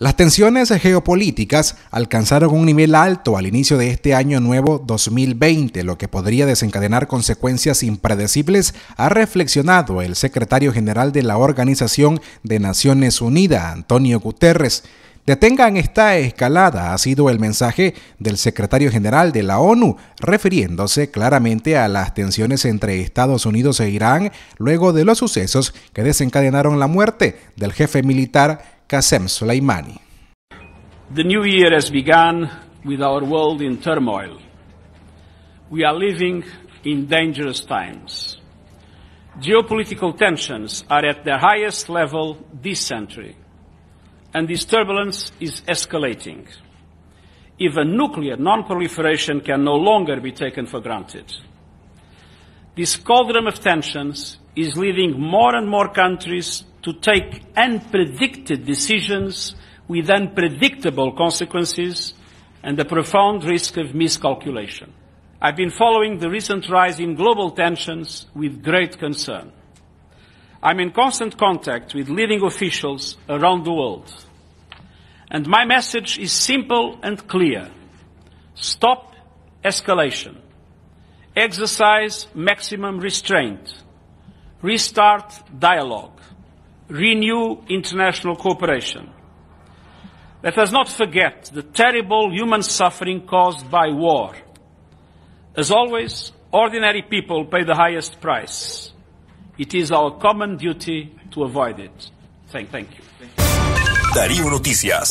Las tensiones geopolíticas alcanzaron un nivel alto al inicio de este año nuevo 2020, lo que podría desencadenar consecuencias impredecibles, ha reflexionado el secretario general de la Organización de Naciones Unidas, Antonio Guterres. Detengan esta escalada, ha sido el mensaje del secretario general de la ONU, refiriéndose claramente a las tensiones entre Estados Unidos e Irán luego de los sucesos que desencadenaron la muerte del jefe militar Qasem Soleimani. The new year has begun with our world in turmoil. We are living in dangerous times. Geopolitical tensions are at their highest level this century, and this turbulence is escalating. Even nuclear non-proliferation can no longer be taken for granted. This cauldron of tensions is leading more and more countries to take unpredicted decisions with unpredictable consequences and a profound risk of miscalculation. I've been following the recent rise in global tensions with great concern. I'm in constant contact with leading officials around the world. And my message is simple and clear. Stop escalation. Exercise maximum restraint. Restart dialogue renew international cooperation. Let us not forget the terrible human suffering caused by war. As always, ordinary people pay the highest price. It is our common duty to avoid it. Thank, thank you. Darío Noticias.